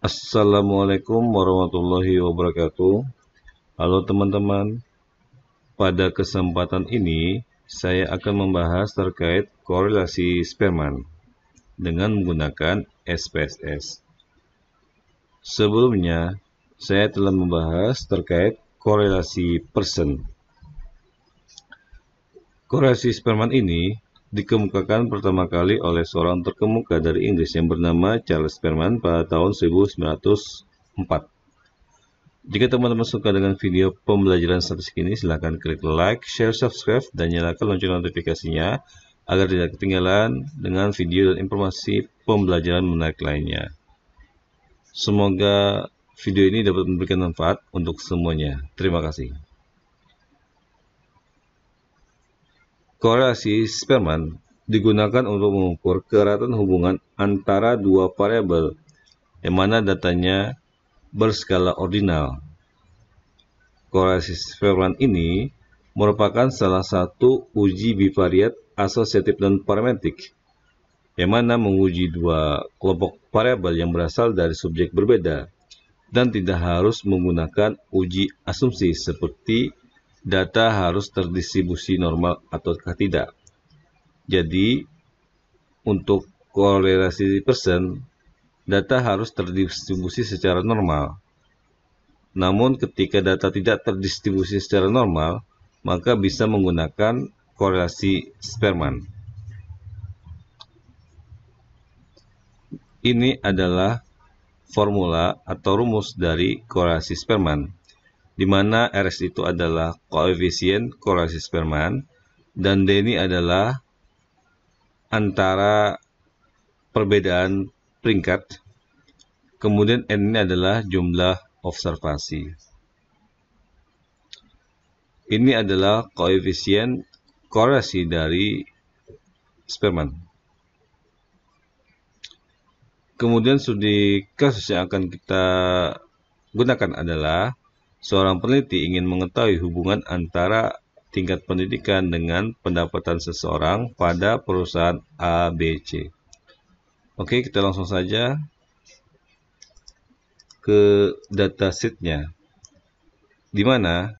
Assalamualaikum warahmatullahi wabarakatuh. Halo teman-teman. Pada kesempatan ini saya akan membahas terkait korelasi sperman dengan menggunakan SPSS. Sebelumnya, saya telah membahas terkait korelasi person Korelasi sperman ini dikemukakan pertama kali oleh seorang terkemuka dari Inggris yang bernama Charles Sperman pada tahun 1904. Jika teman-teman suka dengan video pembelajaran statistik ini, silahkan klik like, share, subscribe, dan nyalakan lonceng notifikasinya agar tidak ketinggalan dengan video dan informasi pembelajaran menarik lainnya. Semoga video ini dapat memberikan manfaat untuk semuanya. Terima kasih. Korelasi Spearman digunakan untuk mengukur keeratan hubungan antara dua variabel yang mana datanya berskala ordinal. Korelasi Spearman ini merupakan salah satu uji bivariat asosiatif dan parametrik yang mana menguji dua kelompok variabel yang berasal dari subjek berbeda dan tidak harus menggunakan uji asumsi seperti data harus terdistribusi normal atau tidak. Jadi, untuk korelasi persen, data harus terdistribusi secara normal. Namun ketika data tidak terdistribusi secara normal, maka bisa menggunakan korelasi Sperman. Ini adalah formula atau rumus dari korelasi Sperman di mana RS itu adalah koefisien korelasi sperman dan D ini adalah antara perbedaan peringkat. Kemudian N ini adalah jumlah observasi. Ini adalah koefisien korelasi dari sperman. Kemudian studi kasus yang akan kita gunakan adalah Seorang peneliti ingin mengetahui hubungan antara tingkat pendidikan dengan pendapatan seseorang pada perusahaan ABC. Oke, kita langsung saja ke datasheetnya. Di mana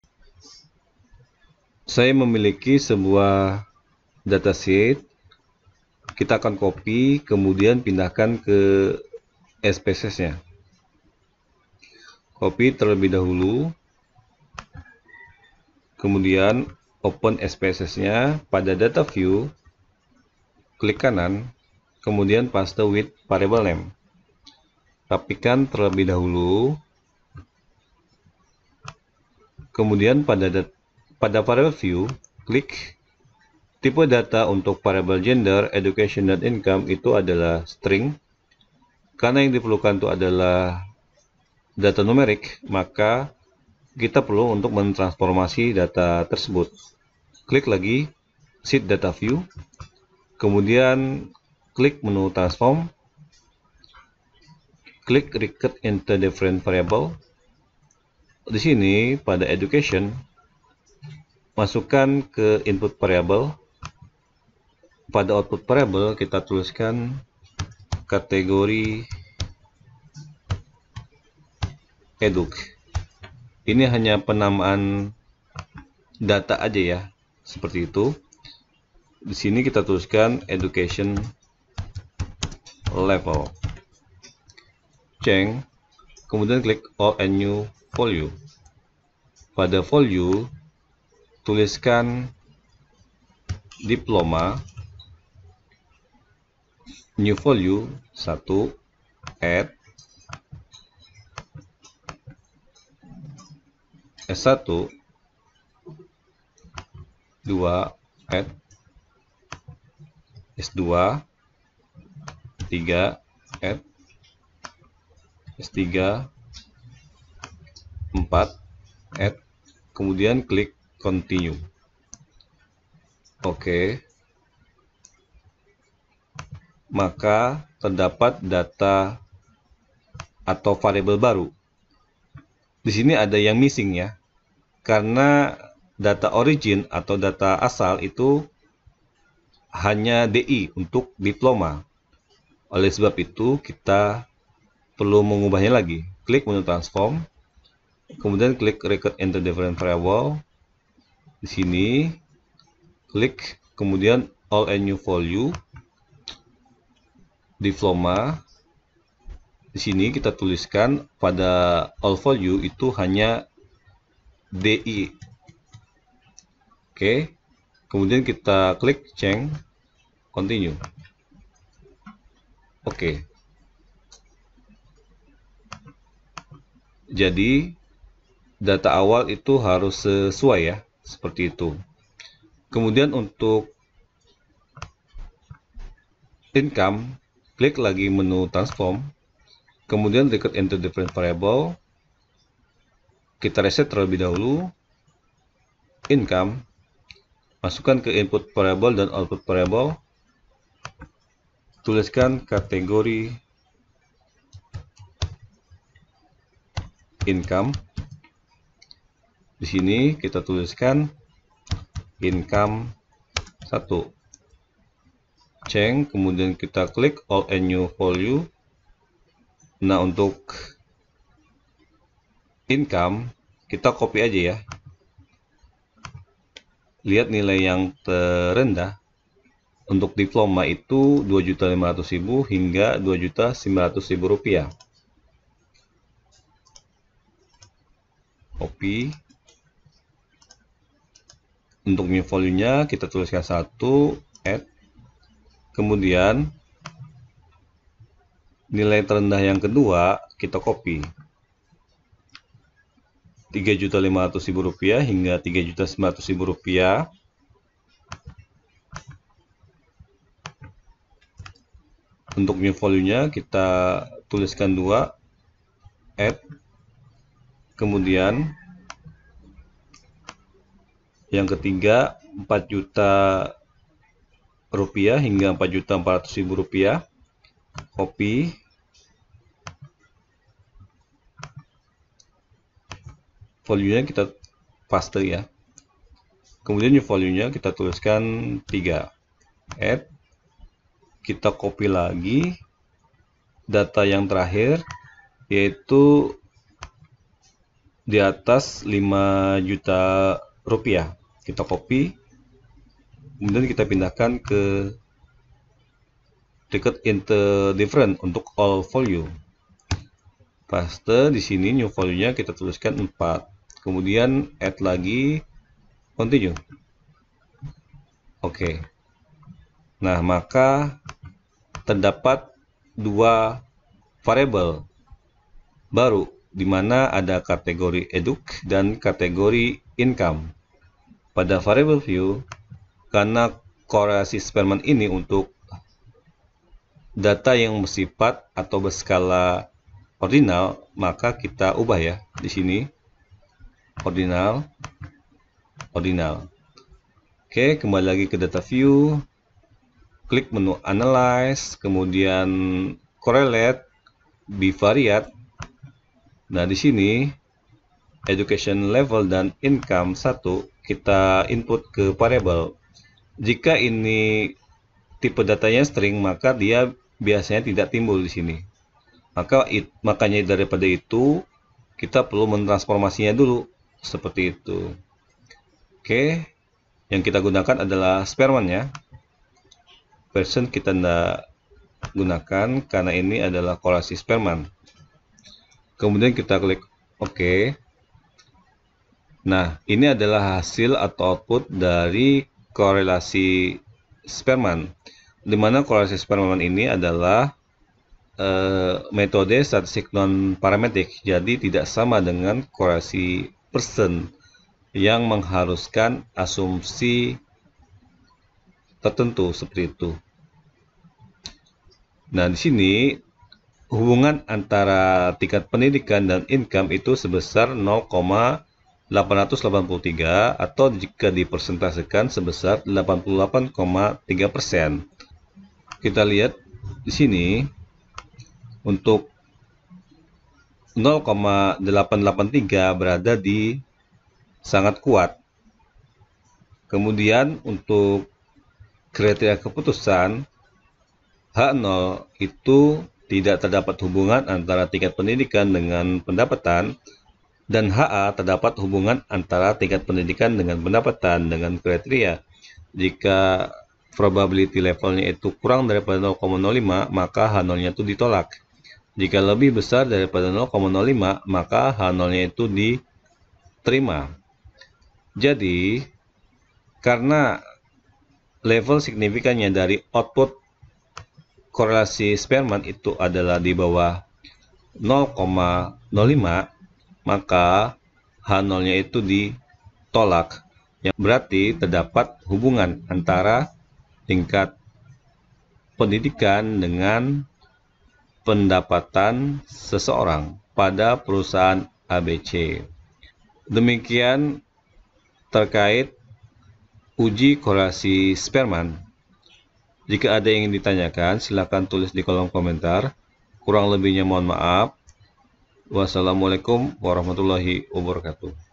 saya memiliki sebuah datasheet. Kita akan copy, kemudian pindahkan ke SPSS-nya copy terlebih dahulu kemudian open SPSS nya pada data view klik kanan kemudian paste with variable name rapikan terlebih dahulu kemudian pada pada variable view klik tipe data untuk variable gender education dan income itu adalah string karena yang diperlukan itu adalah data numerik, maka kita perlu untuk mentransformasi data tersebut. Klik lagi Sheet Data View, kemudian klik menu Transform, klik Record into Different Variable. Di sini pada Education, masukkan ke input variable. Pada output variable kita tuliskan kategori eduk. Ini hanya penamaan data aja ya, seperti itu. Di sini kita tuliskan education level. Ceng, kemudian klik all and new volume. Pada volume, tuliskan diploma new volume 1 add S1 2 at S2 3 at S3 4 at kemudian klik continue oke okay. maka terdapat data atau variable baru di sini ada yang missing ya, karena data origin atau data asal itu hanya DI untuk diploma. Oleh sebab itu kita perlu mengubahnya lagi. Klik menu transform, kemudian klik record enter different variable. Di sini klik kemudian all and new value diploma di sini kita tuliskan pada all value itu hanya DI. Oke. Kemudian kita klik change continue. Oke. Jadi data awal itu harus sesuai ya, seperti itu. Kemudian untuk income, klik lagi menu transform. Kemudian record into different variable. Kita reset terlebih dahulu. Income. Masukkan ke input variable dan output variable. Tuliskan kategori income. Di sini kita tuliskan income 1. Ceng, kemudian kita klik all and new value. Nah, untuk income, kita copy aja ya. Lihat nilai yang terendah. Untuk diploma itu 2.500.000 hingga 2.900.000 rupiah. Copy. Untuk new volume nya kita tuliskan 1 add. Kemudian nilai terendah yang kedua kita copy 3.500.000 rupiah hingga 3.900.000 rupiah untuk new value nya kita tuliskan 2 add kemudian yang ketiga 4 juta rupiah hingga 4 juta 400 ribu rupiah copy volumenya kita paste ya kemudian new nya kita tuliskan 3 add kita copy lagi data yang terakhir yaitu di atas 5 juta rupiah kita copy kemudian kita pindahkan ke clicked into different untuk all volume. paste di sini new volume nya kita tuliskan 4 kemudian add lagi continue oke okay. nah maka terdapat dua variable baru di mana ada kategori educ dan kategori income pada variable view karena korelasi Spearman ini untuk data yang bersifat atau berskala ordinal, maka kita ubah ya di sini ordinal ordinal. Oke, kembali lagi ke data view. Klik menu analyze, kemudian correlate, bivariate. Nah, di sini education level dan income satu kita input ke variable. Jika ini tipe datanya string, maka dia biasanya tidak timbul di sini. Maka it, makanya daripada itu kita perlu mentransformasinya dulu seperti itu. Oke, yang kita gunakan adalah sperman ya. Person kita tidak gunakan karena ini adalah korelasi sperman. Kemudian kita klik OK. Nah, ini adalah hasil atau output dari korelasi sperman. Di mana korelasi sperman ini adalah eh, metode statistik non parametrik jadi tidak sama dengan korelasi persen yang mengharuskan asumsi tertentu seperti itu. Nah, di sini hubungan antara tingkat pendidikan dan income itu sebesar 0,883 atau jika dipersentasekan sebesar 88,3 persen kita lihat di sini untuk 0,883 berada di sangat kuat. Kemudian untuk kriteria keputusan H0 itu tidak terdapat hubungan antara tingkat pendidikan dengan pendapatan dan HA terdapat hubungan antara tingkat pendidikan dengan pendapatan dengan kriteria. Jika probability levelnya itu kurang daripada 0,05 maka H0-nya itu ditolak. Jika lebih besar daripada 0,05 maka H0-nya itu diterima. Jadi karena level signifikannya dari output korelasi Spearman itu adalah di bawah 0,05 maka H0-nya itu ditolak. Yang berarti terdapat hubungan antara tingkat pendidikan dengan pendapatan seseorang pada perusahaan ABC. Demikian terkait uji korelasi sperman. Jika ada yang ingin ditanyakan, silakan tulis di kolom komentar. Kurang lebihnya mohon maaf. Wassalamualaikum warahmatullahi wabarakatuh.